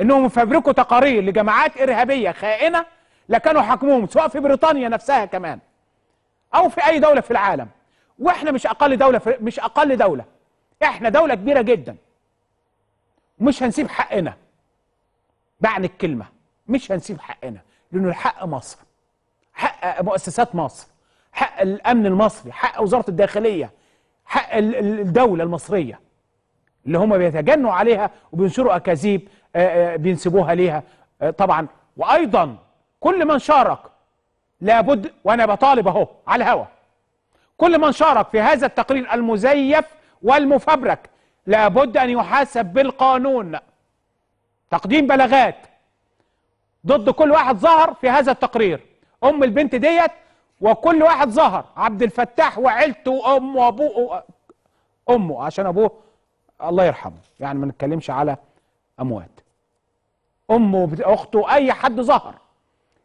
انهم يفبركوا تقارير لجماعات ارهابيه خائنه لكانوا حكمهم سواء في بريطانيا نفسها كمان او في اي دوله في العالم واحنا مش اقل دوله في مش اقل دوله احنا دوله كبيره جدا ومش هنسيب حقنا معنى الكلمه مش هنسيب حقنا لانه الحق مصر حق مؤسسات مصر حق الامن المصري حق وزاره الداخليه حق الدوله المصريه اللي هم بيتجنوا عليها وبينشروا اكاذيب آه، آه، بينسبوها ليها آه، طبعا وايضا كل من شارك لابد وانا بطالب اهو على الهوا كل من شارك في هذا التقرير المزيف والمفبرك لابد ان يحاسب بالقانون تقديم بلاغات ضد كل واحد ظهر في هذا التقرير ام البنت ديت وكل واحد ظهر عبد الفتاح وعيلته وامه وابوه امه عشان ابوه الله يرحمه يعني ما نتكلمش على اموات امه اخته اي حد ظهر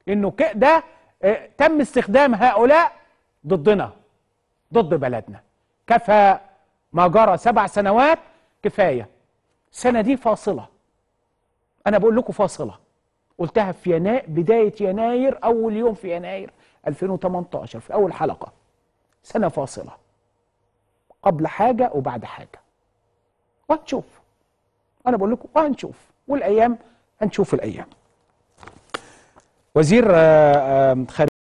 انه ده آه، تم استخدام هؤلاء ضدنا ضد بلدنا كفى ما جرى سبع سنوات كفايه السنه دي فاصله انا بقول لكم فاصله قلتها في يناير بدايه يناير اول يوم في يناير 2018 في اول حلقه سنه فاصله قبل حاجه وبعد حاجه وهنشوف انا بقول لكم وهنشوف والايام هنشوف الايام وزير آه، آه، خارج